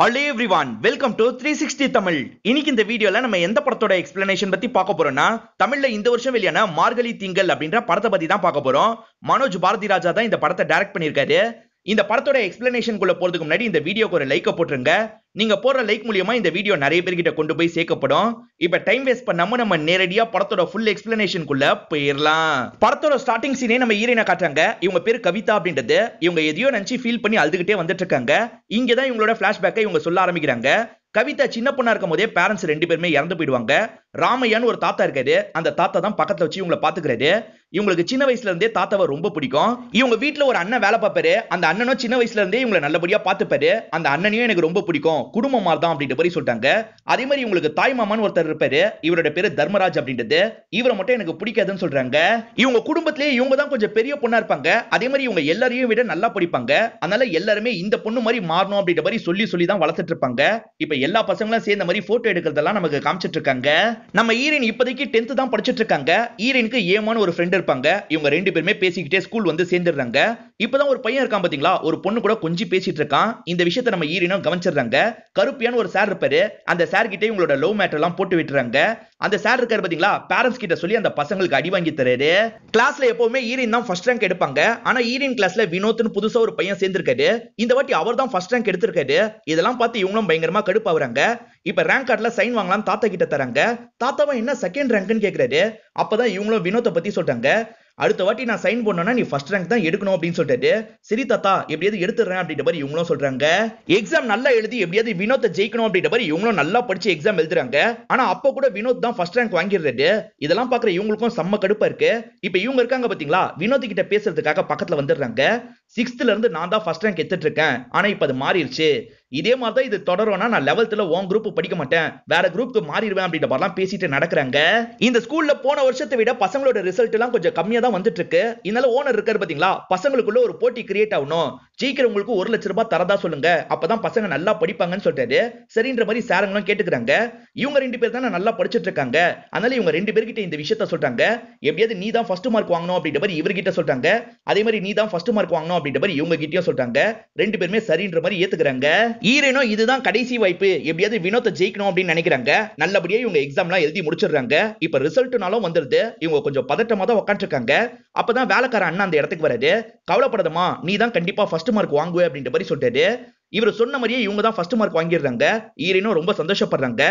hello everyone welcome to three sixty Tamil இன்னைக்கு இந்த வீடியோல நம்ம எந்த படத்தோட எக்ஸ்பிளனேஷன் பத்தி பார்க்க போறோம்னா தமிழ்ல இந்த வருஷம் வெளியான மார்கழி திங்கள் அப்படின்ற படத்தை பத்தி தான் பார்க்க போறோம் மனோஜ் ராஜா தான் இந்த படத்தை டைரக்ட் பண்ணியிருக்காரு இந்த படத்தோட குள்ள போறதுக்கு முன்னாடி இந்த வீடியோக்கு ஒரு லைக்கை போட்டுருங்க நீங்க போற லைக் மூலியமா இந்த வீடியோ நிறைய பேர்கிட்ட கொண்டு போய் சேர்க்கப்படும் இப்ப டைம் வேஸ்ட் பண்ணாம நம்ம நேரடியா படத்தோட ஃபுல் குள்ள போயிடலாம் படத்தோட ஸ்டார்டிங் சீனே நம்ம ஹீரோயினை காட்டுறாங்க இவங்க பேர் கவிதா அப்படின்றது இவங்க எதையோ நினைச்சு ஃபீல் பண்ணி அழுதுகிட்டே வந்துட்டு இருக்காங்க இங்கதான் தான் இவங்களோட பிளாஷ்பேக்கை இவங்க சொல்ல ஆரம்பிக்கிறாங்க கவிதா சின்ன பொண்ணா இருக்கும் போதே பேரண்ட்ஸ் ரெண்டு பேருமே இறந்து போயிடுவாங்க ராமையான்னு ஒரு தாத்தா இருக்காது அந்த தாத்தா தான் பக்கத்துல வச்சு இவங்களை பாத்துக்கிறது இவங்களுக்கு சின்ன வயசுல இருந்தே தாத்தாவை ரொம்ப பிடிக்கும் இவங்க வீட்டுல ஒரு அண்ணன் வேலை பார்ப்பாரு அந்த அண்ணனும் சின்ன வயசுல இருந்தே இவங்களை நல்லபடியா பாத்துப்பாரு அந்த அண்ணனையும் எனக்கு ரொம்ப பிடிக்கும் குடும்பம் மாதிரி தான் அப்படின்ற மாதிரி சொல்லிட்டாங்க அதே மாதிரி இவங்களுக்கு தாய் மாமான்னு ஒருத்தர் இருப்பாரு இவரோட பேரு தர்மராஜ் அப்படின்றது இவரை மட்டும் எனக்கு பிடிக்காதுன்னு சொல்றாங்க இவங்க குடும்பத்திலேயே இவங்க தான் கொஞ்சம் பெரிய பொண்ணா இருப்பாங்க அதே மாதிரி இவங்க எல்லாரையும் விட நல்லா படிப்பாங்க அதனால எல்லாருமே இந்த பொண்ணு மாதிரி மாறணும் அப்படின்ற மாதிரி சொல்லி சொல்லி தான் வளர்த்துட்டு இருப்பாங்க இப்ப எல்லா பசங்களும் சேர்ந்த மாதிரி போட்டோ எடுக்கிறதெல்லாம் நமக்கு காமிச்சிட்டு இருக்காங்க நம்ம ஈரன் இப்போதைக்கு டென்த்து தான் படிச்சுட்டு இருக்காங்க ஈரனுக்கு ஏமான்னு ஒரு ஃப்ரெண்ட் இருப்பாங்க இவங்க ரெண்டு பேருமே பேசிக்கிட்டே ஸ்கூல் வந்து சேர்ந்துடுறாங்க இப்போதான் ஒரு பையன் இருக்கான் பார்த்தீங்களா ஒரு பொண்ணு கூட கொஞ்சம் பேசிட்டு இருக்கான் இந்த விஷயத்தை நம்ம ஈரீனும் கவனிச்சிடுறாங்க கருப்பியான ஒரு சார் இருப்பாரு அந்த சார் கிட்டே இவங்களோட லவ் எல்லாம் போட்டு விட்டுறாங்க அந்த சார் இருக்காரு பார்த்தீங்களா பேரண்ட்ஸ் கிட்ட சொல்லி அந்த பசங்களுக்கு அடி வாங்கி தராரு கிளாஸ்ல எப்பவுமே ஈரின் தான் ஃபர்ஸ்ட் ரேங்க் எடுப்பாங்க ஆனா ஈரின் கிளாஸ்ல வினோத்னு புதுசா ஒரு பையன் சேர்ந்திருக்காரு இந்த வாட்டி அவர் தான் ஃபர்ஸ்ட் ரேங்க் எடுத்திருக்காரு இதெல்லாம் பார்த்து இவங்களும் பயங்கரமா கடுப்பாகிறாங்க இப்ப ரேங்க் கார்டுல சைன் வாங்கலாம் தாத்தா கிட்ட தராங்க தாத்தாவும் என்ன செகண்ட் ரேங்க்னு கேக்குறாரு அப்பதான் இவங்களும் வினோத்தை பத்தி சொல்றாங்க அடுத்த வாட்டி நான் சைன் பண்ணனா நீ ஃபர்ஸ்ட் ரேங்க் தான் எடுக்கணும் அப்படின்னு சொல்லிட்டு சரி தாத்தா எப்படியாவது எடுத்துறேன் அப்படின்ற மாதிரி இவங்களும் சொல்றாங்க எக்ஸாம் நல்லா எழுதி எப்படியாவது வினோத்தை ஜெயிக்கணும் அப்படின்ற மாதிரி இவங்களும் நல்லா படிச்சு எக்ஸாம் எழுதுறாங்க ஆனா அப்போ கூட வினோத் தான் ஃபர்ஸ்ட் ரேங்க் வாங்கிடுறாரு இதெல்லாம் பாக்குற இவங்களுக்கும் செம்ம கடுப்பா இருக்கு இப்ப இவங்க இருக்காங்க பாத்தீங்களா வினோத் கிட்ட பேசுறதுக்காக பக்கத்துல வந்துடுறாங்க சிக்ஸ்த்துல இருந்து நான் தான் ஃபர்ஸ்ட் ரேங்க் எடுத்துட்டு இருக்கேன் ஆனா இப்ப அது மாறிடுச்சு இதே மாதிரி தான் இது தொடரும்னா நான் லெவல்த்துல உன் குரூப் படிக்க மாட்டேன் வேற குரூப்க்கு மாறிடுவேன் அப்படின்ற மாதிரிலாம் பேசிட்டு நடக்கிறாங்க இந்த ஸ்கூல்ல போன வருஷத்தை விட பசங்களோட ரிசல்ட் எல்லாம் கொஞ்சம் கம்மியா தான் வந்துட்டு இருக்கு இதனால ஓனர் இருக்காரு பாத்தீங்களா பசங்களுக்குள்ள ஒரு போட்டி கிரியேட் ஆகணும் சீக்கிரம் உங்களுக்கு ஒரு லட்ச ரூபாய் தரதா சொல்லுங்க அப்பதான் பசங்க நல்லா படிப்பாங்கன்னு சொல்றாரு சரின்ற மாதிரி சாரங்களும் கேட்டுக்கிறாங்க இவங்க ரெண்டு பேர் தானே நல்லா படிச்சுட்டு இருக்காங்க அதனால இவங்க ரெண்டு பேர்கிட்ட இந்த விஷயத்த சொல்றாங்க எப்படியாவது நீ தான் ஃபர்ஸ்ட் மார்க் வாங்கணும் அப்படின்ற மாதிரி இவர்கிட்ட சொல்றாங்க அதே மாதிரி நீ தான் ஃபர்ஸ்ட் மார்க் வாங்கணும் அப்படின்ற மாதிரி இவங்க கிட்டயும் சொல்றாங்க ரெண்டு பேருமே சரின்ற மாதிரி ஏத்துக்கிறாங்க ஈரேனோ இதுதான் கடைசி வாய்ப்பு எப்படியாவது வினோத்தை ஜெயிக்கணும் அப்படின்னு நினைக்கிறாங்க நல்லபடியா இவங்க எக்ஸாம்லாம் எழுதி முடிச்சிடுறாங்க இப்ப ரிசல்ட்னாலும் வந்துருது இவங்க கொஞ்சம் பதட்டமா தான் உட்காந்துருக்காங்க அப்பதான் வேலைக்கார அண்ணா அந்த இடத்துக்கு வராது கவலைப்படாதமா நீ தான் கண்டிப்பா ஃபர்ஸ்ட் மார்க் வாங்குவே அப்படின்ற மாதிரி சொல்றாரு இவர் சொன்ன மாதிரியே இவங்க தான் ஃபர்ஸ்ட் மார்க் வாங்கிடுறாங்க ஈரனும் ரொம்ப சந்தோஷப்படுறாங்க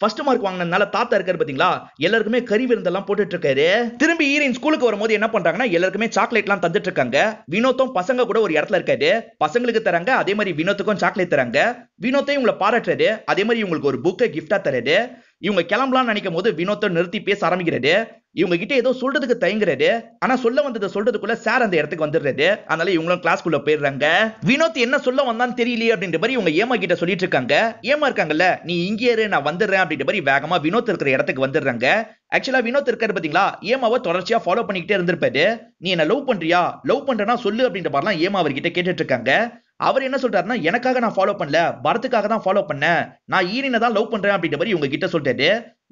ஃபர்ஸ்ட் மார்க் வாங்கினதுனால தாத்தா இருக்காரு பாத்தீங்களா எல்லாருக்குமே கறி விருந்தெல்லாம் போட்டுட்டு இருக்காரு திரும்பி ஈரன் ஸ்கூலுக்கு வரும்போது என்ன பண்றாங்கன்னா எல்லாருக்குமே சாக்லேட்லாம் தந்துட்டு இருக்காங்க வினோத்தும் பசங்க கூட ஒரு இடத்துல இருக்காரு பசங்களுக்கு தராங்க அதே மாதிரி வினோத்துக்கும் சாக்லேட் தராங்க வினோத்தையும் இவங்களை பாராட்டுறாரு அதே மாதிரி இவங்களுக்கு ஒரு புக்கை கிஃப்டா தராரு இவங்க கிளம்பலாம்னு நினைக்கும் போது வினோத்தை நிறுத்தி பேச ஆரம்பிக்கிறது இவங்க கிட்ட ஏதோ சொல்றதுக்கு தயங்குறது ஆனா சொல்ல வந்ததை சொல்றதுக்குள்ள சார் அந்த இடத்துக்கு வந்துடுறது அதனால இவங்களும் கிளாஸ்க்குள்ள போயிடுறாங்க வினோத் என்ன சொல்ல வந்தான்னு தெரியலையே அப்படின்ற மாதிரி இவங்க ஏமா கிட்ட சொல்லிட்டு இருக்காங்க ஏமா இருக்காங்கல்ல நீ இங்கே இரு நான் வந்துடுறேன் அப்படின்ற மாதிரி வேகமா வினோத் இருக்கிற இடத்துக்கு வந்துடுறாங்க ஆக்சுவலா வினோத் இருக்காரு பாத்தீங்களா ஏமாவை தொடர்ச்சியா ஃபாலோ பண்ணிக்கிட்டே இருந்திருப்பாரு நீ என்ன லவ் பண்றியா லவ் பண்றேன்னா சொல்லு அப்படின்ற மாதிரிலாம் ஏமா அவர்கிட்ட கேட்டுட்டு இருக்காங்க அவர் என்ன சொல்றாருன்னா எனக்காக நான் ஃபாலோ பண்ணல பரத்துக்காக தான் ஃபாலோ பண்ணேன் நான் ஈரினை தான் லவ் பண்றேன் அப்படின்ற மாதிரி உங்ககிட்ட கிட்ட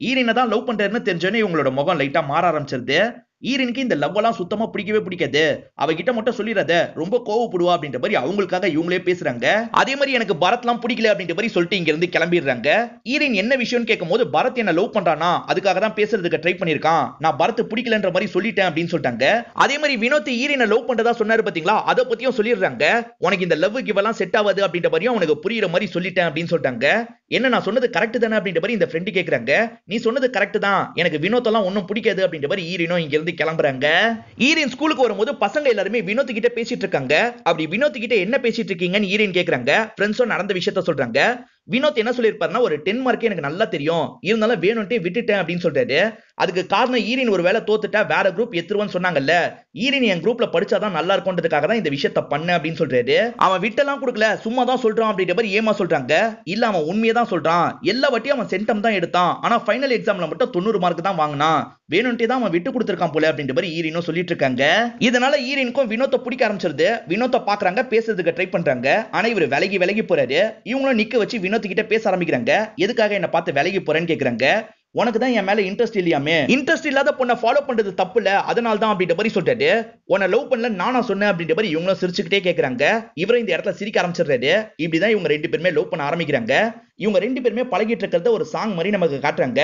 ஈரினை தான் லவ் பண்றாருன்னு தெரிஞ்சோன்னே இவங்களோட முகம் லைட்டா மாற ஆரம்பிச்சிருது ஈரீனுக்கு இந்த லவ் எல்லாம் சுத்தமா பிடிக்கவே பிடிக்காது அவகிட்ட மட்டும் சொல்லிடுறத ரொம்ப கோவப்படுவா அப்படின்ற மாதிரி அவங்களுக்காக இவங்களே பேசுறாங்க அதே மாதிரி எனக்கு பரத் எல்லாம் பிடிக்கல அப்படின்ற மாதிரி சொல்லிட்டு இங்க இருந்து கிளம்பிடுறாங்க ஈரீன் என்ன விஷயம்னு கேட்கும் போது பரத் என்ன லவ் பண்றானா அதுக்காக தான் பேசுறதுக்கு ட்ரை பண்ணிருக்கான் நான் பரத் பிடிக்கலன்ற மாதிரி சொல்லிட்டேன் அப்படின்னு சொல்லிட்டாங்க அதே மாதிரி வினோத் ஈரீனை லவ் பண்றதா சொன்னாரு பாத்தீங்களா அதை பத்தியும் சொல்லிடுறாங்க உனக்கு இந்த லவ் கிவெல்லாம் செட் ஆகாது அப்படின்ற மாதிரியும் உனக்கு புரியுற மாதிரி சொல்லிட்டேன் அப்படின்னு சொல்லிட்டாங்க என்ன நான் சொன்னது கரெக்ட் தானே அப்படின்ற மாதிரி இந்த ஃப்ரெண்டு கேட்குறாங்க நீ சொன்னது கரெக்ட் தான் எனக்கு வினோத்தெல்லாம் ஒன்றும் பிடிக்காது அப்படின்ற மாதிரி ஈரனும் இங்கேருந்து கிளம்புறாங்க ஈரன் ஸ்கூலுக்கு வரும்போது பசங்க எல்லாருமே வினோத் கிட்ட பேசிட்டு இருக்காங்க அப்படி வினோத் கிட்ட என்ன பேசிட்டு இருக்கீங்கன்னு ஈரன் கேட்குறாங்க ஃப்ரெண்ட்ஸும் நடந்த விஷயத்த சொல்றாங்க வினோத் என்ன சொல்லியிருப்பாருன்னா ஒரு டென் மார்க்கே எனக்கு நல்லா தெரியும் இருந்தாலும் வேணும்ட்டே விட்டுட்டேன் அப்படின்னு சொல்றாரு அதுக்கு காரணம் ஈரின் ஒரு வேலை தோத்துட்டா வேற குரூப் எத்துருவான்னு சொன்னாங்கல்ல ஈரின் என் குரூப்ல படிச்சாதான் நல்லா இருக்கும்ன்றதுக்காக தான் இந்த விஷயத்த பண்ண அப்படின்னு சொல்றாரு அவன் விட்டெல்லாம் கொடுக்கல சும்மா தான் சொல்றான் அப்படின்ற மாதிரி ஏமா சொல்றாங்க இல்ல அவன் உண்மையை தான் சொல்றான் எல்லா வட்டியும் அவன் சென்டம் தான் எடுத்தான் ஆனா ஃபைனல் எக்ஸாம்ல மட்டும் தொண்ணூறு மார்க் தான் வாங்கினான் வேணும்ட்டே தான் அவன் விட்டு கொடுத்துருக்கான் போல அப்படின்ற மாதிரி ஈரினும் சொல்லிட்டு இருக்காங்க இதனால ஈரினுக்கும் வினோத்தை பிடிக்க ஆரம்பிச்சிருது வினோத்த பாக்குறாங்க பேசுறதுக்கு ட்ரை பண்றாங்க ஆனா இவர் விலகி விலகி போறாரு இவங்களும் நிக்க வச்சு வினோ இன்னொருத்திட்ட பேச ஆரம்பிக்கிறாங்க எதுக்காக என்ன பார்த்து விலகி போறேன்னு கேக்குறாங்க உனக்கு தான் என் மேல இன்ட்ரெஸ்ட் இல்லையாமே இன்ட்ரெஸ்ட் இல்லாத பொண்ணை ஃபாலோ பண்றது தப்பு இல்ல அதனால தான் அப்படின்ற மாதிரி சொல்லிட்டு உன்னை லவ் பண்ணல நானா சொன்னேன் அப்படின்ற மாதிரி இவங்களும் சிரிச்சுக்கிட்டே கேக்குறாங்க இவரும் இந்த இடத்துல சிரிக்க ஆரம்பிச்சிடுறாரு இப்படிதான் இவங்க ரெண்டு பேருமே லவ் பண்ண ஆரம்பிக்கிறாங்க இவங்க ரெண்டு பேருமே பழகிட்டு இருக்கிறத ஒரு சாங் மாதிரி நமக்கு காட்டுறாங்க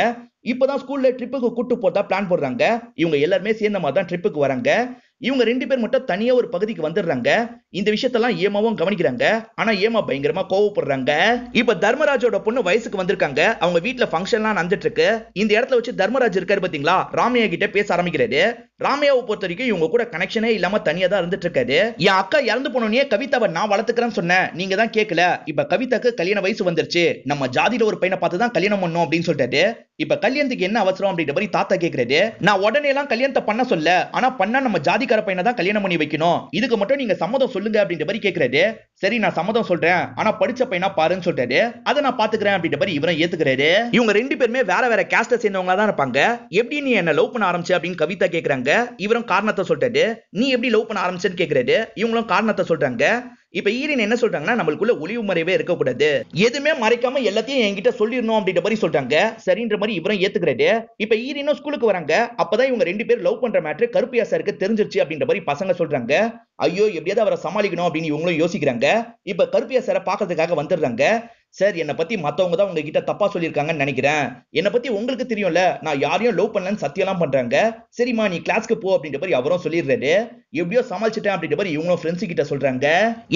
இப்பதான் ஸ்கூல்ல ட்ரிப்புக்கு கூட்டு போட்டா பிளான் போடுறாங்க இவங்க எல்லாருமே சேர்ந்த மாதிரி தான் ட்ரிப்புக்கு வராங்க இவங்க ரெண்டு பேர் மட்டும் தனியா ஒரு பகுதிக்கு வந்துடுறாங்க இந்த விஷயத்தெல்லாம் ஏமாவும் கவனிக்கிறாங்க ஆனா ஏமா பயங்கரமா கோவப்படுறாங்க இப்ப தர்மராஜோட பொண்ணு வயசுக்கு வந்திருக்காங்க அவங்க வீட்டுல ஃபங்க்ஷன்லாம் நடந்துட்டு இருக்கு இந்த இடத்துல வச்சு தர்மராஜ் இருக்காரு பாத்தீங்களா ராமையா கிட்ட பேச ஆரம்பிக்கிறாரு ராமையாவை பொறுத்த வரைக்கும் இவங்க கூட கனெக்ஷனே இல்லாம தனியா தான் இருந்துட்டு இருக்காரு என் அக்கா இறந்து போனோடனே கவிதாவை நான் வளர்த்துக்கிறேன்னு சொன்னேன் நீங்க தான் கேட்கல இப்ப கவிதாக்கு கல்யாண வயசு வந்துருச்சு நம்ம ஜாதியில ஒரு பையனை பார்த்து தான் கல்யாணம் பண்ணோம் அப்படின்னு சொல்லிட்டாரு இப்ப கல்யாணத்துக்கு என்ன அவசரம் அப்படின்ற மாதிரி தாத்தா கேக்குறது நான் உடனே எல்லாம் கல்யாணத்தை பண்ண சொல்ல ஆனா பண்ணா நம்ம ஜாதிக்கார பையனை தான் கல்யாணம் பண்ணி வைக்கணும் இதுக்கு மட்டும் நீங்க சம்மதம் சொல்லுங்க அப்படின்ற மாதிரி கேக்குறது சரி நான் சம்மதம் சொல்றேன் ஆனா படிச்ச பையனா பாருன்னு சொல்றாரு அதை நான் பாத்துக்கிறேன் அப்படின்ற மாதிரி இவரும் ஏத்துக்கிறாரு இவங்க ரெண்டு பேருமே வேற வேற கேஸ்ட சேர்ந்தவங்க தான் இருப்பாங்க எப்படி நீ என்ன லவ் பண்ண ஆரம்பிச்ச அப்படின்னு கவிதா கேக்குறாங்க இவரும் காரணத்தை சொல்றாரு நீ எப்படி லவ் பண்ண ஆரம்பிச்சேன்னு கேக்குறாரு இவங்களும் காரணத்தை சொல்றாங்க இப்ப ஈரின் என்ன சொல்றாங்கன்னா நம்மளுக்குள்ள ஒளிவு மறைவே இருக்கக்கூடாது எதுவுமே மறைக்காம எல்லாத்தையும் என்கிட்ட சொல்லிடணும் அப்படின்ற மாதிரி சொல்றாங்க சரின்ற மாதிரி இவரும் ஏத்துக்கிறாரு இப்ப ஈரினும் ஸ்கூலுக்கு வராங்க அப்பதான் இவங்க ரெண்டு பேரும் லவ் பண்ற மேட்ரு சாருக்கு தெரிஞ்சிருச்சு அப்படின்ற மாதிரி பசங்க சொல்றாங்க ஐயோ எப்படியாவது அவரை சமாளிக்கணும் அப்படின்னு இவங்களும் யோசிக்கிறாங்க இப்ப கருப்பையா சாரை பாக்குறதுக்காக வந்துடுறாங்க சார் என்னை பத்தி மத்தவங்க தான் உங்ககிட்ட தப்பா சொல்லியிருக்காங்கன்னு நினைக்கிறேன் என்னை பத்தி உங்களுக்கு தெரியும்ல நான் யாரையும் லவ் பண்ணலன்னு சத்தியம்லாம் பண்றாங்க சரிம்மா நீ கிளாஸ்க்கு போ அப்படின்ற மாதிரி அவரும் சொல்லிடுறாரு எப்படியோ சமாளிச்சிட்டேன் அப்படின்ற மாதிரி இவங்களும் ஃப்ரெண்ட்ஸ் கிட்ட சொல்றாங்க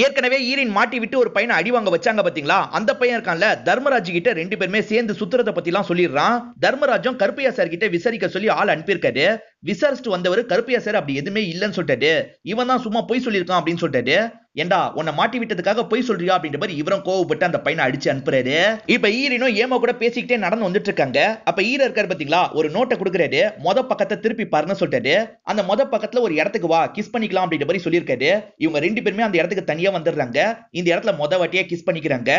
ஏற்கனவே ஈரின் மாட்டி விட்டு ஒரு பையனை அடி வாங்க வச்சாங்க பாத்தீங்களா அந்த பையன் இருக்கான்ல தர்மராஜ் கிட்ட ரெண்டு பேருமே சேர்ந்து சுத்துறத பத்தி எல்லாம் சொல்லிடுறான் தர்மராஜும் கருப்பையா சார் கிட்ட விசாரிக்க சொல்லி ஆள் அனுப்பியிருக்காரு விசாரிச்சுட்டு வந்தவர் கருப்பையா சார் அப்படி எதுவுமே இல்லைன்னு சொல்லிட்டாரு இவன் தான் சும்மா பொய் சொல்லியிருக்கான் அப்படின்னு சொல்லிட்டாரு ஏண்டா உன்னை மாட்டி விட்டதுக்காக போய் சொல்றியா அப்படின்ற மாதிரி இவரும் கோவப்பட்டு அந்த பையனை அடிச்சு அனுப்புறாரு இப்ப ஈரனும் ஏமா கூட பேசிக்கிட்டே நடந்து வந்துட்டு இருக்காங்க அப்ப ஈர இருக்காரு பாத்தீங்களா ஒரு நோட்டை கொடுக்குறாரு மொத பக்கத்தை திருப்பி பாருன்னு சொல்லிட்டாரு அந்த மொத பக்கத்துல ஒரு இடத்துக்கு வா கிஸ் பண்ணிக்கலாம் அப்படின்ற மாதிரி சொல்லியிருக்காரு இவங்க ரெண்டு பேருமே அந்த இடத்துக்கு தனியா வந்துடுறாங்க இந்த இடத்துல மொத வாட்டியா கிஸ் பண்ணிக்கிறாங்க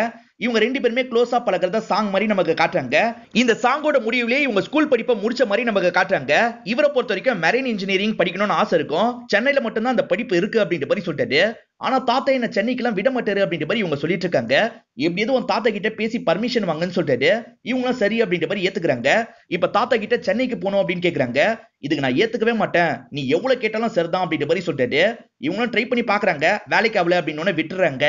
இவங்க ரெண்டு பேருமே க்ளோஸா பழகிறத சாங் மாதிரி நமக்கு காட்டுறாங்க இந்த சாங்கோட முடிவுலயே இவங்க ஸ்கூல் படிப்பை முடிச்ச மாதிரி நமக்கு காட்டுறாங்க இவரை பொறுத்த வரைக்கும் மெரைன் இன்ஜினியரிங் படிக்கணும்னு ஆசை இருக்கும் சென்னையில மட்டும்தான் அந்த படிப்பு இருக்கு அப்படின்ற மாதிரி சொல்லிட்டாரு ஆனா தாத்தா என்ன எல்லாம் விட மாட்டாரு அப்படின்ற மாதிரி இவங்க சொல்லிட்டு இருக்காங்க எப்படியாவது உன் தாத்தா கிட்ட பேசி பர்மிஷன் வாங்கன்னு சொல்லிட்டு இவங்களாம் சரி அப்படின்ற மாதிரி ஏத்துக்கிறாங்க இப்ப தாத்தா கிட்ட சென்னைக்கு போனோம் அப்படின்னு கேக்குறாங்க இதுக்கு நான் ஏத்துக்கவே மாட்டேன் நீ எவ்வளவு கேட்டாலும் சரிதான் அப்படின்ற மாதிரி சொல்லிட்டு இவங்களும் ட்ரை பண்ணி பாக்குறாங்க வேலைக்கு ஆகல அப்படின்னு விட்டுறாங்க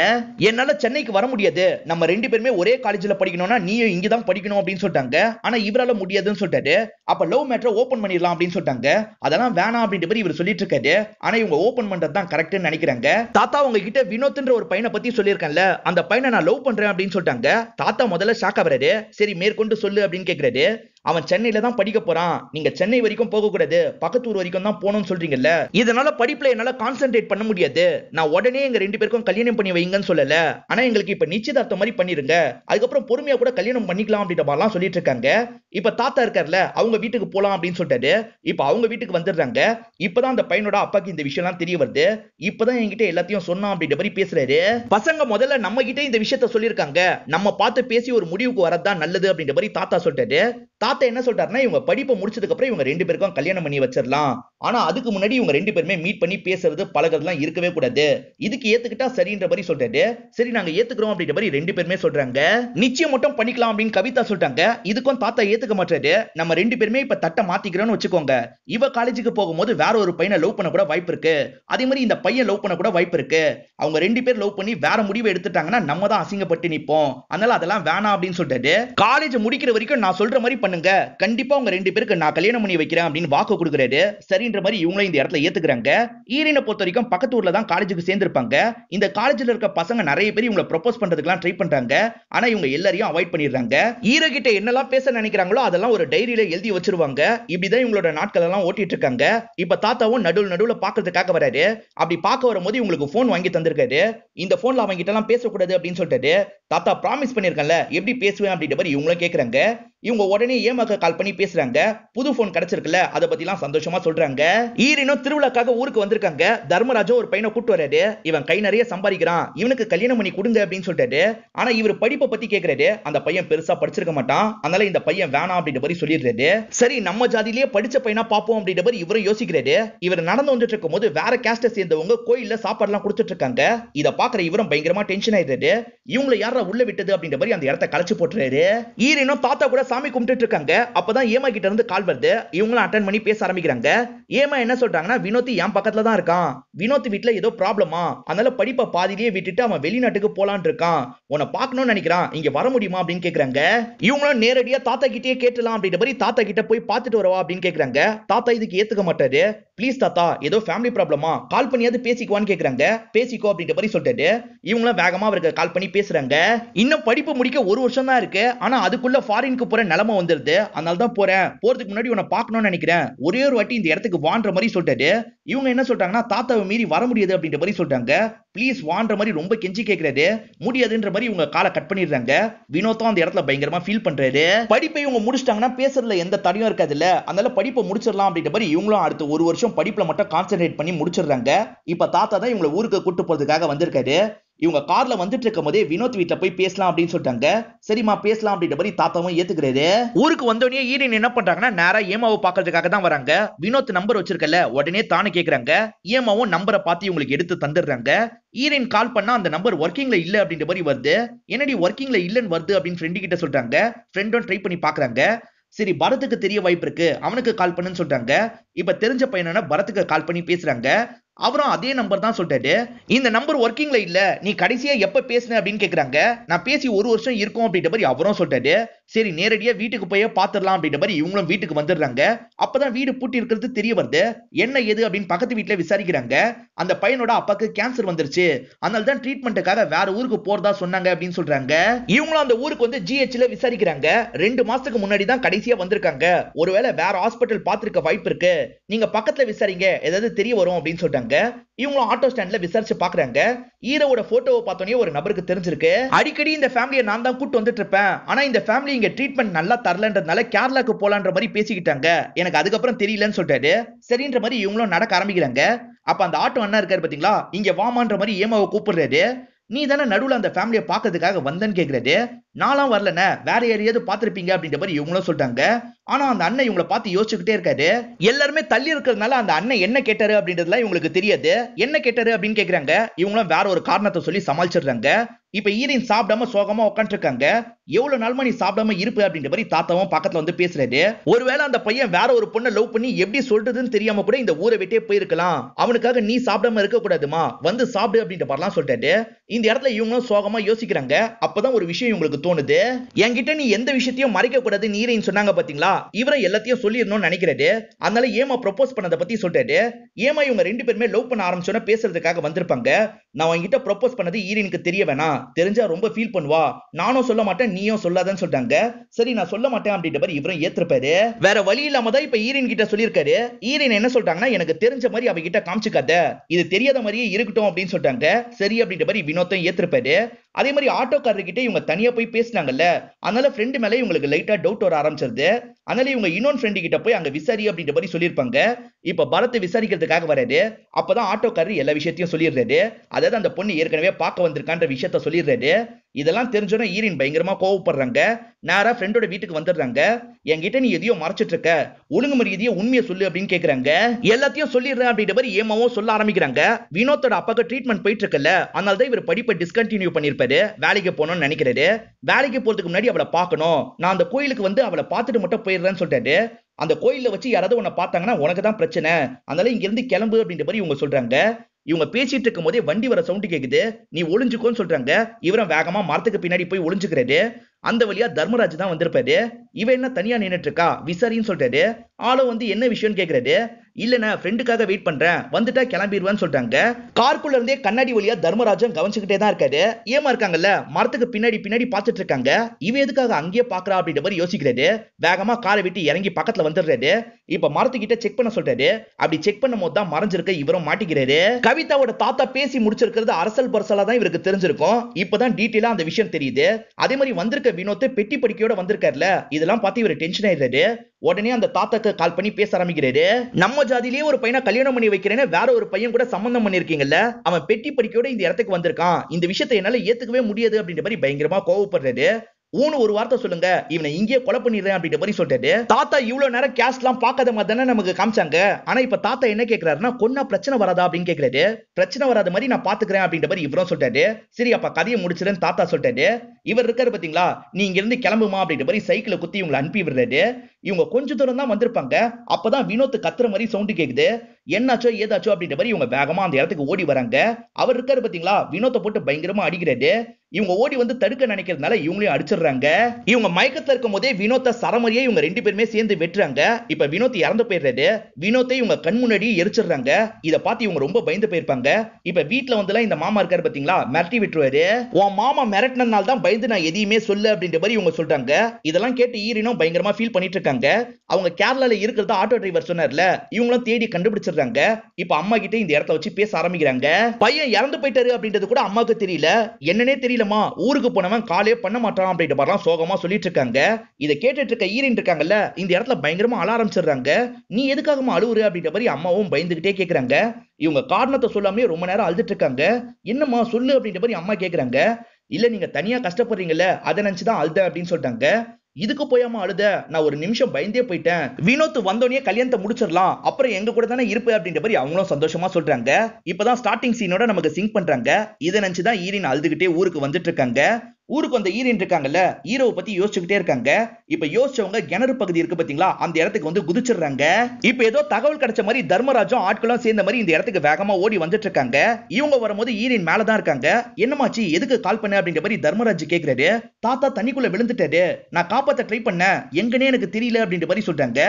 என்னால சென்னைக்கு வர முடியாது நம்ம ரெண்டு பேருமே ஒரே காலேஜ்ல படிக்கணும்னா நீயும் இங்கதான் படிக்கணும் அப்படின்னு சொல்லிட்டாங்க ஆனா இவரால முடியாதுன்னு சொல்லிட்டாரு அப்ப லவ் மேட்ரை ஓபன் பண்ணிடலாம் அப்படின்னு சொல்லிட்டாங்க அதெல்லாம் வேணாம் அப்படின்ற மாதிரி இவர் சொல்லிட்டு இருக்காரு ஆனா இவங்க ஓபன் பண்றது தான் கரெக்ட்னு நினைக்கிறாங்க தாத்தா உங்க கிட்ட வினோத்ன்ற ஒரு பையனை பத்தி சொல்லியிருக்கேன்ல அந்த பையனை நான் லவ் பண்ண பண்றேன் அப்படின்னு சொல்லிட்டாங்க தாத்தா முதல்ல ஷாக் ஆகுறாரு சரி மேற்கொண்டு சொல்லு அப்படின்னு கேட்கிறாரு அவன் சென்னையில தான் படிக்க போறான் நீங்க சென்னை வரைக்கும் போக கூடாது பக்கத்தூர் வரைக்கும் தான் போகணும்னு சொல்றீங்கல்ல இதனால படிப்புல என்னால கான்சென்ட்ரேட் பண்ண முடியாது நான் உடனே எங்க ரெண்டு பேருக்கும் கல்யாணம் பண்ணி வைங்கன்னு சொல்லல ஆனா எங்களுக்கு இப்ப நிச்சயதார்த்த மாதிரி பண்ணிருங்க அதுக்கப்புறம் பொறுமையா கூட கல்யாணம் பண்ணிக்கலாம் அப்படின்ற மாதிரி சொல்லிட்டு இருக்காங்க இப்ப தாத்தா இருக்கார்ல அவங்க வீட்டுக்கு போலாம் அப்படின்னு சொல்லிட்டாரு இப்ப அவங்க வீட்டுக்கு வந்துடுறாங்க இப்பதான் அந்த பையனோட அப்பாக்கு இந்த விஷயம்லாம் தெரிய வருது இப்பதான் என்கிட்ட எல்லாத்தையும் சொன்னான் அப்படின்ற மாதிரி பேசுறாரு பசங்க முதல்ல நம்ம கிட்ட இந்த விஷயத்த சொல்லியிருக்காங்க நம்ம பார்த்து பேசி ஒரு முடிவுக்கு வரதான் நல்லது அப்படின்ற மாதிரி தாத்தா சொல்லிட்டாரு தாத்தா தாத்தா என்ன சொல்றாருன்னா இவங்க படிப்பை முடிச்சதுக்கு அப்புறம் இவங்க ரெண்டு பேருக்கும் கல்யாணம் பண்ணி வச்சிடலாம் ஆனா அதுக்கு முன்னாடி இவங்க ரெண்டு பேருமே மீட் பண்ணி பேசுறது பழகிறதுலாம் இருக்கவே கூடாது இதுக்கு ஏத்துக்கிட்டா சரின்ற மாதிரி சொல்றாரு சரி நாங்க ஏத்துக்கிறோம் அப்படின்ற மாதிரி ரெண்டு பேருமே சொல்றாங்க நிச்சயம் மட்டும் பண்ணிக்கலாம் அப்படின்னு கவிதா சொல்றாங்க இதுக்கும் தாத்தா ஏத்துக்க மாட்டாரு நம்ம ரெண்டு பேருமே இப்ப தட்டை மாத்திக்கிறோம்னு வச்சுக்கோங்க இவ காலேஜுக்கு போகும்போது வேற ஒரு பையனை லவ் பண்ண கூட வாய்ப்பு இருக்கு அதே மாதிரி இந்த பையன் லவ் பண்ண கூட வாய்ப்பு இருக்கு அவங்க ரெண்டு பேர் லவ் பண்ணி வேற முடிவு எடுத்துட்டாங்கன்னா நம்ம தான் அசிங்கப்பட்டு நிப்போம் அதனால அதெல்லாம் வேணாம் அப்படின்னு சொல்றாரு காலேஜ் முடிக்கிற வரைக்கும் நான் சொல்ற மாதிரி பண்ணுங்க கண்டிப்பா உங்க ரெண்டு பேருக்கு நான் கல்யாணம் பண்ணி வைக்கிறேன் அப்படின்னு வாக்கு கொடுக்குறாரு சரின்ற அப்படின்ற மாதிரி இவங்கள இந்த இடத்துல ஏத்துக்கிறாங்க ஈரினை பொறுத்த வரைக்கும் பக்கத்து ஊர்ல தான் காலேஜுக்கு சேர்ந்திருப்பாங்க இந்த காலேஜ்ல இருக்க பசங்க நிறைய பேர் இவங்களை ப்ரொபோஸ் பண்றதுக்கெல்லாம் ட்ரை பண்றாங்க ஆனா இவங்க எல்லாரையும் அவாய்ட் பண்ணிடுறாங்க ஈரோ கிட்ட என்னெல்லாம் பேச நினைக்கிறாங்களோ அதெல்லாம் ஒரு டைரியில எழுதி வச்சிருவாங்க இப்படிதான் இவங்களோட நாட்கள் எல்லாம் ஓட்டிட்டு இருக்காங்க இப்ப தாத்தாவும் நடுவில் நடுவில் பாக்குறதுக்காக வராரு அப்படி பார்க்க வரும்போது இவங்களுக்கு போன் வாங்கி தந்திருக்காரு இந்த போன்ல அவங்க கிட்ட எல்லாம் பேசக்கூடாது அப்படின்னு சொல்லிட்டு தாத்தா ப்ராமிஸ் பண்ணிருக்கல எப்படி பேசுவேன் அப்படின்ற மாதிரி இவங்களும் கேக்குறாங்க இவங்க உடனே ஏமாக்க கால் பண்ணி பேசுறாங்க புது போன் கிடைச்சிருக்குல்ல அதை எல்லாம் சந்தோஷமா சொல்றாங்க ஈரினும் திருவிழாக்காக ஊருக்கு வந்திருக்காங்க தர்மராஜும் ஒரு பையனை கூட்டு வர்றாரு இவன் கை நிறைய சம்பாதிக்கிறான் இவனுக்கு கல்யாணம் பண்ணி கொடுங்க அப்படின்னு சொல்றாரு ஆனா இவர் படிப்பை பத்தி கேக்குறாரு அந்த பையன் பெருசா படிச்சிருக்க மாட்டான் அதனால இந்த பையன் வேணாம் அப்படின்ற மாதிரி சொல்லிடுறாரு சரி நம்ம ஜாதியிலேயே படிச்ச பையனா பாப்போம் அப்படின்ற மாதிரி இவரும் யோசிக்கிறாரு இவர் நடந்து வந்துட்டு இருக்கும் போது வேற கேஸ்ட சேர்ந்தவங்க கோயில்ல சாப்பாடு எல்லாம் கொடுத்துட்டு இருக்காங்க இதை பாக்குற இவரும் பயங்கரமா டென்ஷன் ஆயிடுறாரு இவங்களை யாரா உள்ள விட்டது அப்படின்ற மாதிரி அந்த இடத்த களைச்சு போட்டுறாரு ஈரினும் தாத்தா கூட சாமி கும்பிட்டுட்டு இருக்காங்க அப்பதான் ஏமா கிட்ட இருந்து கால் வருது இவங்களும் அட்டன் பண்ணி பேச ஆரம்பிக்கிறாங்க ஏமா என்ன சொல்றாங்கன்னா வினோத் என் பக்கத்துல தான் இருக்கான் வினோத் வீட்டுல ஏதோ ப்ராப்ளமா அதனால படிப்பை பாதிலேயே விட்டுட்டு அவன் வெளிநாட்டுக்கு போலான் இருக்கான் உன்னை பாக்கணும்னு நினைக்கிறான் இங்க வர முடியுமா அப்படின்னு கேக்குறாங்க இவங்களும் நேரடியா தாத்தா கிட்டேயே கேட்டலாம் அப்படின்ற மாதிரி தாத்தா கிட்ட போய் பாத்துட்டு வரவா அப்படின்னு கேக்குறாங்க தாத்தா இதுக்கு ஏத்துக்க மாட்டாரு ப்ளீஸ் தாத்தா ஏதோ ஃபேமிலி ப்ராப்ளமா கால் பண்ணியாவது பேசிக்குவான்னு கேட்குறாங்க பேசிக்கோ அப்படின்ற மாதிரி சொல்லிட்டு இவங்களும் வேகமாக அவருக்கு கால் பண்ணி பேசுகிறாங்க இன்னும் படிப்பு முடிக்க ஒரு வருஷம் தான் இருக்கு ஆனால் அதுக்குள்ள ஃபாரினுக்கு போகிற நிலமை வந்துடுது அதனால தான் போகிறேன் போகிறதுக்கு முன்னாடி உன பார்க்கணும்னு நினைக்கிறேன் ஒரே ஒரு வாட்டி இந்த இடத்துக்கு வான்ற மாதிரி சொல்லிட்டு இவங்க என்ன சொல்கிறாங்கன்னா தாத்தாவை மீறி வர முடியாது அப்படின்ற மாதிரி சொல்கிறாங்க ப்ளீஸ் வான்ற மாதிரி ரொம்ப கெஞ்சி கேட்கறது முடியாதுன்ற மாதிரி இவங்க காலை கட் பண்ணிடுறாங்க வினோதம் அந்த இடத்துல பயங்கரமா ஃபீல் பண்றாரு படிப்பை இவங்க முடிச்சிட்டாங்கன்னா பேசுறதுல எந்த தடையும் இல்ல அதனால படிப்பை முடிச்சிடலாம் அப்படின்ற மாதிரி இவங்களும் அடுத்த ஒரு வருஷம் படிப்புல மட்டும் கான்சென்ட்ரேட் பண்ணி முடிச்சிடுறாங்க இப்ப தாத்தா தான் இவங்களை ஊருக்கு கூட்டு போறதுக்காக வந்திருக்காரு இவங்க கார்ல வந்துட்டு இருக்கும் போதே வினோத் வீட்டுல போய் பேசலாம் அப்படின்னு சொல்லிட்டாங்க சரிம்மா பேசலாம் அப்படின்ற மாதிரி தாத்தாவும் ஏத்துக்கிறது ஊருக்கு வந்தோடனே ஈரின் என்ன பண்றாங்கன்னா நேரா ஏமாவை பாக்குறதுக்காக தான் வராங்க வினோத் நம்பர் வச்சிருக்கல உடனே தானே கேக்குறாங்க ஏமாவும் நம்பரை பார்த்து இவங்களுக்கு எடுத்து தந்துடுறாங்க ஈரின் கால் பண்ணா அந்த நம்பர் ஒர்க்கிங்ல இல்ல அப்படின்ற மாதிரி வருது என்னடி ஒர்க்கிங்ல இல்லன்னு வருது அப்படின்னு ஃப்ரெண்டு கிட்ட சொல்றாங்க ஃப்ரெண்டும் ட்ரை பண்ணி பாக்குறாங்க சரி பரத்துக்கு தெரிய வாய்ப்பு இருக்கு அவனுக்கு கால் பண்ணுன்னு சொல்றாங்க இப்ப தெரிஞ்ச பையனான பரத்துக்கு கால் பண்ணி பேசுறாங்க அவரும் அதே நம்பர் தான் சொல்லிட்டாரு இந்த நம்பர் ஒர்க்கிங்ல இல்ல நீ கடைசியா எப்ப பேசுன அப்படின்னு கேக்குறாங்க நான் பேசி ஒரு வருஷம் இருக்கும் அப்படின்ற மாதிரி அவரும் சொல்லிட்டாரு சரி நேரடியாக வீட்டுக்கு போய் பார்த்துடலாம் அப்படின்ற மாதிரி இவங்களும் வீட்டுக்கு வந்துடுறாங்க அப்பதான் வீடு பூட்டி இருக்கிறது தெரிய வருது என்ன எது அப்படின்னு பக்கத்து வீட்டில் விசாரிக்கிறாங்க அந்த பையனோட அப்பாக்கு கேன்சர் வந்துருச்சு அதனால தான் ட்ரீட்மெண்ட்டுக்காக வேற ஊருக்கு போறதா சொன்னாங்க அப்படின்னு சொல்றாங்க இவங்களும் அந்த ஊருக்கு வந்து ஜிஹெச்ல விசாரிக்கிறாங்க ரெண்டு மாசத்துக்கு முன்னாடி தான் கடைசியா வந்திருக்காங்க ஒருவேளை வேற ஹாஸ்பிட்டல் பார்த்துருக்க வாய்ப்பு இருக்கு நீங்க பக்கத்துல விசாரிங்க ஏதாவது தெரிய வரும் அப்படின்னு சொல்றாங்க இவங்களும் ஆட்டோ ஸ்டாண்ட்ல விசாரிச்சு பாக்குறாங்க ஈரோட போட்டோவை பார்த்தோன்னே ஒரு நபருக்கு தெரிஞ்சிருக்கு அடிக்கடி இந்த ஃபேமிலியை நான் தான் கூட்டு வந்துட்டு இருப்பேன் ஆனா இந்த ஃபேமிலி இங்க ட்ரீட்மெண்ட் நல்லா தரலன்றதுனால கேரளாக்கு போலான்ற மாதிரி பேசிக்கிட்டாங்க எனக்கு அதுக்கப்புறம் தெரியலன்னு சொல்றாரு சரின்ற மாதிரி இவங்களும் நடக்க ஆரம்பிக்கிறாங்க அப்ப அந்த ஆட்டோ அண்ணா இருக்காரு பாத்தீங்களா இங்க வாமான்ற மாதிரி ஏமாவை கூப்பிடுறாரு நீ தானே நடுவில் அந்த ஃபேமிலியை பார்க்கறதுக்காக வந்தேன்னு கேட்குறது நானும் வரலண்ணே வேற யாரையாவது பார்த்துருப்பீங்க அப்படின்ற மாதிரி இவங்களும் சொல்லிட்டாங்க ஆனால் அந்த அண்ணன் இவங்களை பார்த்து யோசிச்சுக்கிட்டே இருக்காரு எல்லாருமே தள்ளி இருக்கிறதுனால அந்த அண்ணன் என்ன கேட்டாரு அப்படின்றதுலாம் இவங்களுக்கு தெரியாது என்ன கேட்டாரு அப்படின்னு கேட்குறாங்க இவங்களும் வேற ஒரு காரணத்தை சொல்லி சமாளிச்சிடுறாங்க இப்போ ஈரின் சாப்பிடாம சோகமாக உட்காந்துருக்காங்க எவ்வளவு நாள் நீ சாப்பிடாம இருப்பு அப்படின்ற மாதிரி தாத்தாவும் பக்கத்துல வந்து பேசுறாரு ஒருவேளை அந்த பையன் வேற ஒரு பொண்ணை லவ் பண்ணி எப்படி சொல்றதுன்னு தெரியாம கூட இந்த ஊரை விட்டே போயிருக்கலாம் அவனுக்காக நீ சாப்பிடாம இருக்க கூடாதுமா வந்து சாப்பிடு அப்படின்ற மாதிரிலாம் சொல்லிட்டாரு இந்த இடத்துல இவங்களும் சோகமா யோசிக்கிறாங்க அப்பதான் ஒரு விஷயம் இவங்களுக்கு தோணுது என்கிட்ட நீ எந்த விஷயத்தையும் மறைக்க கூடாது நீரின்னு சொன்னாங்க பாத்தீங்களா இவரை எல்லாத்தையும் சொல்லிடணும்னு நினைக்கிறாரு அதனால ஏமா ப்ரொபோஸ் பண்ணதை பத்தி சொல்றாரு ஏமா இவங்க ரெண்டு பேருமே லவ் பண்ண ஆரம்பிச்சோன்னா பேசுறதுக்காக வந்திருப்பாங்க நான் அவன்கிட்ட ப்ரொபோஸ் பண்ணது ஈரனுக்கு தெரிய வேணாம் தெரிஞ்சா ரொம்ப ஃபீல் பண்ணுவா நானும் சொல்ல மாட்டேன் நீயும் சொல்லாதன்னு சொல்லிட்டாங்க சரி நான் சொல்ல மாட்டேன் அப்படின்ற மாதிரி இவரும் ஏத்திருப்பாரு வேற வழி இல்லாம தான் இப்ப ஈரின் கிட்ட சொல்லியிருக்காரு ஈரின் என்ன சொல்லிட்டாங்கன்னா எனக்கு தெரிஞ்ச மாதிரி அவ கிட்ட காமிச்சுக்காத இது தெரியாத மாதிரியே இருக்கட்டும் அப்படின்னு சொல்லிட்டாங்க சரி அப்படின்ற மாதிரி வினோத்தம் ஏத்திருப்பாரு அதே மாதிரி கிட்ட இவங்க தனியா போய் பேசினாங்கல்ல அதனால ஃப்ரெண்டு மேலே இவங்களுக்கு லைட்டா டவுட் வர ஆரம்பிச்சிருது அதனால இவங்க இன்னொன் ஃப்ரெண்டு கிட்ட போய் அங்க விசாரி அப்படின்ற மாதிரி சொல்லியிருப்பாங்க இப்ப பரத்தை விசாரிக்கிறதுக்காக வராது அப்பதான் ஆட்டோக்காரர் எல்லா விஷயத்தையும் சொல்லிடுறாரு அதாவது அந்த பொண்ணு ஏற்கனவே பார்க்க வந்திருக்கான்ற விஷயத்த சொல்லிடுறாரு இதெல்லாம் தெரிஞ்சோட ஈரின் பயங்கரமா கோவப்படுறாங்க நேரா ஃப்ரெண்டோட வீட்டுக்கு வந்துடுறாங்க என்கிட்ட நீ எதையோ மறைச்சிட்டு இருக்க ஒழுங்கு எதையோ உண்மையை சொல்லு அப்படின்னு கேக்குறாங்க எல்லாத்தையும் சொல்லிடுறேன் அப்படின்ற மாதிரி ஏமாவோ சொல்ல ஆரம்பிக்கிறாங்க வினோத்தோட அப்பாக்கு ட்ரீட்மெண்ட் போயிட்டு இருக்கல அதனால தான் இவர் படிப்பை டிஸ்கண்டினியூ பண்ணிருப்பாரு வேலைக்கு போகணும்னு நினைக்கிறாரு வேலைக்கு போறதுக்கு முன்னாடி அவளை பார்க்கணும் நான் அந்த கோயிலுக்கு வந்து அவளை பார்த்துட்டு மட்டும் போயிடுறேன்னு சொல்லிட்டாரு அந்த கோயிலில் வச்சு யாராவது உன்னை பார்த்தாங்கன்னா உனக்கு தான் பிரச்சனை அதனால இங்கிருந்து கிளம்பு அப்படின்ற மாதிரி இவங்க சொல்றாங்க இவங்க பேசிட்டு இருக்கும் போதே வண்டி வர சவுண்டு கேக்குது நீ ஒளிஞ்சுக்கோன்னு சொல்றாங்க இவரம் வேகமா மரத்துக்கு பின்னாடி போய் ஒளிஞ்சுக்கிறாரு அந்த வழியா தர்மராஜ் தான் வந்திருப்பாரு இவன் என்ன தனியா நின்றுட்டு இருக்கா விசாரின்னு சொல்றாரு ஆளோ வந்து என்ன விஷயம்னு கேக்குறாரு இல்லைண்ணா ஃப்ரெண்டுக்காக வெயிட் பண்றேன் வந்துட்டா கிளம்பிடுவேன்னு சொல்லிட்டாங்க கார்க்குள்ள இருந்தே கண்ணாடி வழியா தர்மராஜன் கவனிச்சுக்கிட்டே தான் இருக்காரு ஏமா இருக்காங்கல்ல மரத்துக்கு பின்னாடி பின்னாடி பார்த்துட்டு இருக்காங்க இவ எதுக்காக அங்கேயே பாக்குறா அப்படின்ற மாதிரி யோசிக்கிறாரு வேகமா காரை விட்டு இறங்கி பக்கத்துல வந்துடுறாரு இப்ப மரத்துக்கிட்ட செக் பண்ண சொல்றாரு அப்படி செக் பண்ணும் போது தான் மறைஞ்சிருக்க இவரும் மாட்டிக்கிறாரு கவிதாவோட தாத்தா பேசி முடிச்சிருக்கிறது அரசல் பரசலா தான் இவருக்கு தெரிஞ்சிருக்கும் இப்பதான் டீட்டெயிலா அந்த விஷயம் தெரியுது அதே மாதிரி வந்திருக்க வினோத் பெட்டி படிக்கையோட வந்திருக்காருல இதெல்லாம் பார்த்து இவர் டென்ஷன் ஆயிடுறாரு உடனே அந்த தாத்தாக்கு கால் பண்ணி பேச ஆரம்பிக்கிறாரு நம்ம ஜாதியிலேயே ஒரு பையனை கல்யாணம் பண்ணி வைக்கிறேன்னு வேற ஒரு பையன் கூட சம்பந்தம் பண்ணிருக்கீங்கல்ல அவன் பெட்டி படிக்கையோட இந்த இடத்துக்கு வந்திருக்கான் இந்த விஷயத்தை என்னால ஏத்துக்கவே முடியாது அப்படின்ற மாதிரி பயங்கரமா கோவப்படுறாரு ஊனு ஒரு வார்த்தை சொல்லுங்க இவனை இங்கேயே கொலை பண்ணிடுறேன் அப்படின்ற மாதிரி சொல்லிட்டு தாத்தா இவ்வளவு நேரம் கேஸ் எல்லாம் பார்க்காத மாதிரி தானே நமக்கு காமிச்சாங்க ஆனா இப்ப தாத்தா என்ன கேட்கிறாருன்னா கொன்னா பிரச்சனை வராதா அப்படின்னு கேட்கிறாரு பிரச்சனை வராத மாதிரி நான் பாத்துக்கிறேன் அப்படின்ற மாதிரி இவரும் சொல்லிட்டாரு சரி அப்ப கதையை முடிச்சிருன்னு தாத்தா சொல்லிட்டாரு இவர் இருக்காரு பாத்தீங்களா நீ இங்க இருந்து கிளம்புமா அப்படின்ற மாதிரி சைக்கிளை குத்தி இவங்களை அனுப்பி விடுறாரு இவங்க கொஞ்ச தூரம் தான் வந்திருப்பாங்க அப்பதான் வினோத் கத்துற மாதிரி சவுண்டு கேக்குது என்னாச்சோ ஏதாச்சோ அப்படின்ற மாதிரி இவங்க வேகமா அந்த இடத்துக்கு ஓடி வராங்க அவர் இருக்காரு பாத்தீங்களா வினோத்தை போட்டு பயங்கரமா அடிக்கிறாரு இவங்க ஓடி வந்து தடுக்க நினைக்கிறதுனால இவங்களையும் அடிச்சிடுறாங்க இவங்க மயக்கத்துல இருக்கும் போதே வினோத்த சரமரியே இவங்க ரெண்டு பேருமே சேர்ந்து வெட்டுறாங்க இப்ப வினோத் இறந்து போயிடுறாரு வினோத்தை இவங்க கண் முன்னாடி எரிச்சிடுறாங்க இதை பார்த்து இவங்க ரொம்ப பயந்து போயிருப்பாங்க இப்ப வீட்டுல வந்து இந்த மாமா இருக்காரு பாத்தீங்களா மிரட்டி விட்டுருவாரு உன் மாமா மிரட்டினால தான் பயந்து நான் எதையுமே சொல்ல அப்படின்ற மாதிரி இவங்க சொல்றாங்க இதெல்லாம் கேட்டு ஈரினும் பயங்கரமா ஃபீல் பண்ணிட்டு இருக்காங்க அவங்க கேரளால இருக்கிறத ஆட்டோ டிரைவர் சொன்னார்ல இவங்களும் தேடி கண்டுபிடிச்சிடுறாங்க இப்ப அம்மா கிட்ட இந்த இடத்த வச்சு பேச ஆரம்பிக்கிறாங்க பையன் இறந்து போயிட்டாரு அப்படின்றது கூட அம்மாவுக்கு தெரியல என்னன்னே தெரியல சீக்கிரமா ஊருக்கு போனவன் காலையே பண்ண மாட்டான் அப்படின்ற சோகமா சொல்லிட்டு இருக்காங்க இதை கேட்டுட்டு இருக்க ஈரின் இருக்காங்கல்ல இந்த இடத்துல பயங்கரமா அழ ஆரம்பிச்சிடுறாங்க நீ எதுக்காகமா அழுவுறு அப்படின்ற மாதிரி அம்மாவும் பயந்துகிட்டே கேட்கறாங்க இவங்க காரணத்தை சொல்லாமே ரொம்ப நேரம் அழுதுட்டு இருக்காங்க என்னம்மா சொல்லு அப்படின்ற மாதிரி அம்மா கேக்குறாங்க இல்ல நீங்க தனியா கஷ்டப்படுறீங்கல்ல அதை நினைச்சுதான் அழுத அப்படின்னு சொல்லிட்டாங்க இதுக்கு போயாம அழுத நான் ஒரு நிமிஷம் பயந்தே போயிட்டேன் வினோத் வந்தோடனே கல்யாணத்தை முடிச்சிடலாம் அப்புறம் எங்க கூட தானே இருப்ப அப்படின்ற மாதிரி அவங்களும் சந்தோஷமா சொல்றாங்க இப்பதான் ஸ்டார்டிங் சீனோட நமக்கு சிங்க் பண்றாங்க இதை நினைச்சுதான் ஈரின் அழுதுகிட்டே ஊருக்கு வந்துட்டு இருக்காங்க ஊருக்கு வந்த ஈரின் இருக்காங்கல்ல ஈரோவை பத்தி யோசிச்சுக்கிட்டே இருக்காங்க இப்ப யோசிச்சவங்க கிணறு பகுதி இருக்கு பாத்தீங்களா அந்த இடத்துக்கு வந்து குதிச்சிடுறாங்க இப்ப ஏதோ தகவல் கிடைச்ச மாதிரி தர்மராஜும் ஆட்களும் சேர்ந்த மாதிரி இந்த இடத்துக்கு வேகமா ஓடி வந்துட்டு இருக்காங்க இவங்க வரும்போது ஈரின் மேலதான் இருக்காங்க என்னமாச்சு எதுக்கு கால் பண்ண அப்படின்ற மாதிரி தர்மராஜ் கேக்குறாரு தாத்தா தண்ணிக்குள்ள விழுந்துட்டாரு நான் காப்பாத்த ட்ரை பண்ண எங்கன்னே எனக்கு தெரியல அப்படின்ற மாதிரி சொல்றாங்க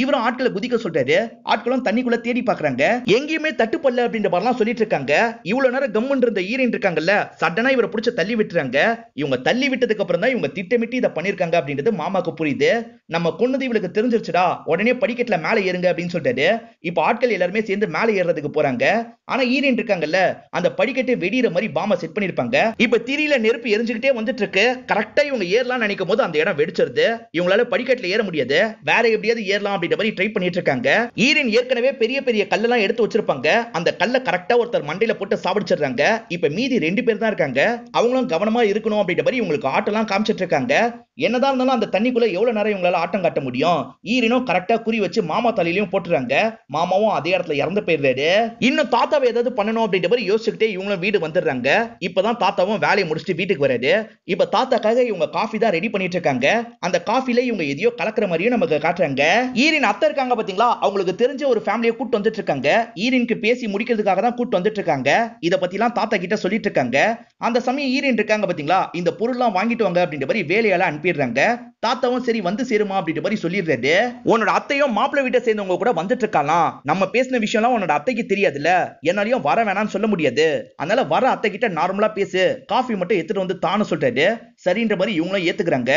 இவரும் ஆட்களை குதிக்க சொல்றாரு ஆட்களும் தண்ணிக்குள்ள தேடி பாக்குறாங்க எங்கேயுமே தட்டுப்படல அப்படின்ற மாதிரிலாம் சொல்லிட்டு இருக்காங்க இவ்வளவு நேரம் கம்முன் இருந்த ஈரின் இருக்காங்கல்ல சடனா இவரை பிடிச்ச தள்ளி விட்டுறாங்க இவங்க தள்ளி விட்டதுக்கு அப்புறம் தான் இவங்க திட்டமிட்டு இதை பண்ணிருக்காங்க அப்படின்றது மாமாக்கு புரியுது நம்ம கொன்னது இவளுக்கு தெரிஞ்சிருச்சுடா உடனே படிக்கட்டுல மேல ஏறுங்க அப்படின்னு சொல்றாரு இப்ப ஆட்கள் எல்லாருமே சேர்ந்து மேல ஏறதுக்கு போறாங்க ஆனா ஈரின் இருக்காங்கல்ல அந்த படிக்கட்டு வெடியிற மாதிரி பாமா செட் பண்ணிருப்பாங்க இப்ப திரியில நெருப்பு எரிஞ்சுக்கிட்டே வந்துட்டு இருக்கு கரெக்டா இவங்க ஏறலாம் நினைக்கும் போது அந்த இடம் வெடிச்சிருது இவங்களால படிக்கட்டுல ஏற முடியாது வேற எப்படியாவது ஏறலாம் அப்படின்ற மாதிரி ட்ரை பண்ணிட்டு இருக்காங்க ஈரின் ஏற்கனவே பெரிய பெரிய கல்லெல்லாம் எடுத்து வச்சிருப்பாங்க அந்த கல்லை கரெக்டா ஒருத்தர் மண்டையில போட்டு சாப்பிடுச்சிடுறாங்க இப்ப மீதி ரெண்டு பேர் தான் இருக்காங்க அவங்களும் கவனமா இருக்கணும் அப்படின்ற மாதிரி இவங்களுக்கு ஆட்டெல்லாம் காமிச்சிட்டு இருக்காங்க என்னதான் இருந்தாலும் அந்த தண்ணிக்குள்ள எவ்வளவு நேரம் இவங்களால ஆட்டம் காட்ட முடியும் ஈரினும் கரெக்டா குறி வச்சு மாமா தலையிலையும் போட்டுறாங்க மாமாவும் அதே இடத்துல இறந்து போயிடுறாரு இன்னும் தாத்தாவை ஏதாவது பண்ணணும் அப்படின்ற மாதிரி யோசிச்சுக்கிட்டே இவங்களும் வீடு வந்துடுறாங்க இப்பதான் தாத்தாவும் வேலையை முடிச்சுட்டு வீட்டுக்கு வராது இப்ப தாத்தாக்காக இவங்க காஃபி தான் ரெடி பண்ணிட்டு இருக்காங்க அந்த காஃபில இவங்க எதையோ கலக்குற மாதிரியும் நமக்கு காட்டுறாங்க ஈரின் அத்தை இருக்காங்க பாத்தீங்களா அவங்களுக்கு தெரிஞ்ச ஒரு ஃபேமிலியை கூட்டு வந்துட்டு இருக்காங்க ஈரினுக்கு பேசி முடிக்கிறதுக்காக தான் கூட்டு வந்துட்டு இருக்காங்க இதை பத்தி எல்லாம் தாத்தா கிட்ட சொல்லிட்டு இருக்காங்க அந்த சமயம் ஈரின் இருக்காங்க பாத்தீங்களா இந்த பொருள்லாம் வாங்கிட்டு வாங்க அப்படின்ற மாதிரி வேலையெல்லாம் அனுப்பிடுறாங்க தாத்தாவும் சரி வந்து சேருமா அப்படின்ற மாதிரி சொல்லிடுறாரு உன்னோட அத்தையும் மாப்பிள்ளை வீட்டை சேர்ந்தவங்க கூட வந்துட்டு இருக்கலாம் நம்ம பேசின விஷயம்லாம் உன்னோட அத்தைக்கு தெரியாதுல்ல என்னாலையும் வர வேணாம்னு சொல்ல முடியாது அதனால வர அத்தை கிட்ட நார்மலா பேசு காஃபி மட்டும் எடுத்துட்டு வந்து தானு சொல்றாரு சரின்ற மாதிரி இவங்களும் ஏத்துக்கிறாங்க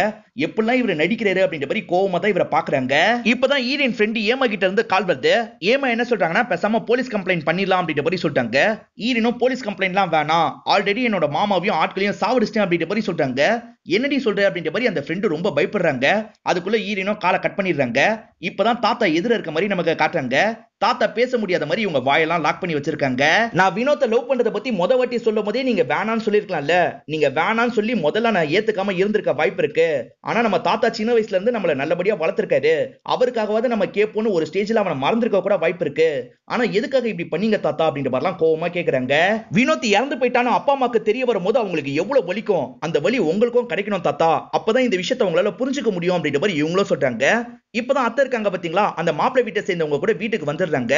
எப்படிலாம் இவர் நடிக்கிறாரு அப்படின்ற மாதிரி கோவமா தான் இவரை பாக்குறாங்க இப்பதான் ஈரின் ஃப்ரெண்டு ஏமா கிட்ட இருந்து கால் வருது ஏமா என்ன சொல்றாங்கன்னா பேசாம போலீஸ் கம்ப்ளைண்ட் பண்ணிடலாம் அப்படின்ற மாதிரி சொல்றாங்க ஈரினும் போலீஸ் கம்ப்ளைண்ட்லாம் வேணாம் ஆல்ரெடி என்னோட மாமாவையும் ஆட்களையும் சாவடிச்சிட்டேன் அப்படின்ற மாதிரி சொல்றாங்க என்னடி சொல்ற அப்படின்ற மாதிரி அந்த ஃப்ரெண்டு ரொம்ப பயப்படுறாங்க அதுக்குள்ள ஈரினும் காலை கட் பண்ணிடுறாங்க இப்பதான் தாத்தா எதிர இருக்க மாதிரி நமக்கு காட்டுறாங்க தாத்தா பேச முடியாத மாதிரி இவங்க வாயெல்லாம் லாக் பண்ணி வச்சிருக்காங்க நான் வினோத்தை லவ் பண்றத பத்தி முத வாட்டி சொல்லும் போதே நீங்க வேணான்னு சொல்லிருக்கலாம்ல நீங்க வேணான்னு சொல்லி முதல்ல நான் ஏத்துக்காம இருந்திருக்க வாய்ப்பு இருக்கு ஆனா நம்ம தாத்தா சின்ன வயசுல இருந்து நம்மள நல்லபடியா வளர்த்திருக்காரு அவருக்காகவாது நம்ம கேட்போம்னு ஒரு ஸ்டேஜ்ல அவனை மறந்துருக்க கூட வாய்ப்பு இருக்கு ஆனா எதுக்காக இப்படி பண்ணீங்க தாத்தா அப்படின்ற மாதிரிலாம் கோவமா கேக்குறாங்க வினோத் இறந்து போயிட்டானோ அப்பா அம்மாக்கு தெரிய வரும் போது அவங்களுக்கு எவ்வளவு வலிக்கும் அந்த வலி உங்களுக்கும் கிடைக்கணும் தாத்தா அப்பதான் இந்த விஷயத்த உங்களால புரிஞ்சுக்க முடியும் அப்படின்ற மாதிரி இவங்களும் சொல்றாங்க இப்பதான் அத்தை இருக்காங்க பாத்தீங்களா அந்த மாப்பிள்ளை வீட்டை சேர்ந்தவங்க கூட வீட்டுக்கு வந்துடுறாங்க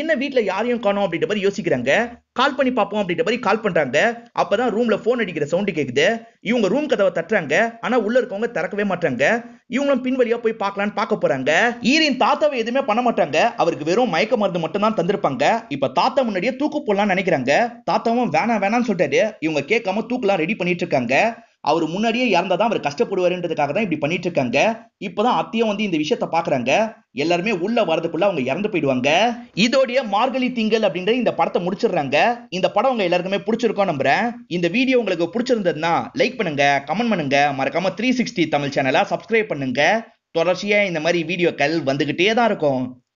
என்ன வீட்டுல யாரையும் காணும் அப்படின்ற மாதிரி யோசிக்கிறாங்க கால் பண்ணி பார்ப்போம் அப்படின்ற மாதிரி கால் பண்றாங்க அப்பதான் ரூம்ல போன் அடிக்கிற சவுண்டு கேக்குது இவங்க ரூம் கதவை தட்டுறாங்க ஆனா உள்ள இருக்கவங்க திறக்கவே மாட்டாங்க இவங்களும் பின்வழியா போய் பார்க்கலான்னு பார்க்க போறாங்க ஈரின் தாத்தாவை எதுவுமே பண்ண மாட்டாங்க அவருக்கு வெறும் மயக்க மருந்து மட்டும் தான் தந்திருப்பாங்க இப்ப தாத்தா முன்னாடியே தூக்கு போடலாம்னு நினைக்கிறாங்க தாத்தாவும் வேணாம் வேணாம்னு சொல்லிட்டாரு இவங்க கேட்காம தூக்கலாம் ரெடி பண்ணிட்டு இருக்காங்க அவர் முன்னாடியே இறந்தாதான் அவர் கஷ்டப்படுவாருன்றதுக்காக தான் இப்படி பண்ணிட்டு இருக்காங்க இப்பதான் அத்தையும் வந்து இந்த விஷயத்த பாக்குறாங்க எல்லாருமே உள்ள வரதுக்குள்ள அவங்க இறந்து போயிடுவாங்க இதோடைய மார்கழி திங்கள் அப்படின்ற இந்த படத்தை முடிச்சிடுறாங்க இந்த படம் உங்க எல்லாருக்குமே பிடிச்சிருக்கோம் நம்புறேன் இந்த வீடியோ உங்களுக்கு பிடிச்சிருந்ததுன்னா லைக் பண்ணுங்க கமெண்ட் பண்ணுங்க மறக்காம த்ரீ சிக்ஸ்டி தமிழ் சேனலை சப்ஸ்கிரைப் பண்ணுங்க தொடர்ச்சியா இந்த மாதிரி வீடியோக்கள் வந்துகிட்டே தான் இருக்கும்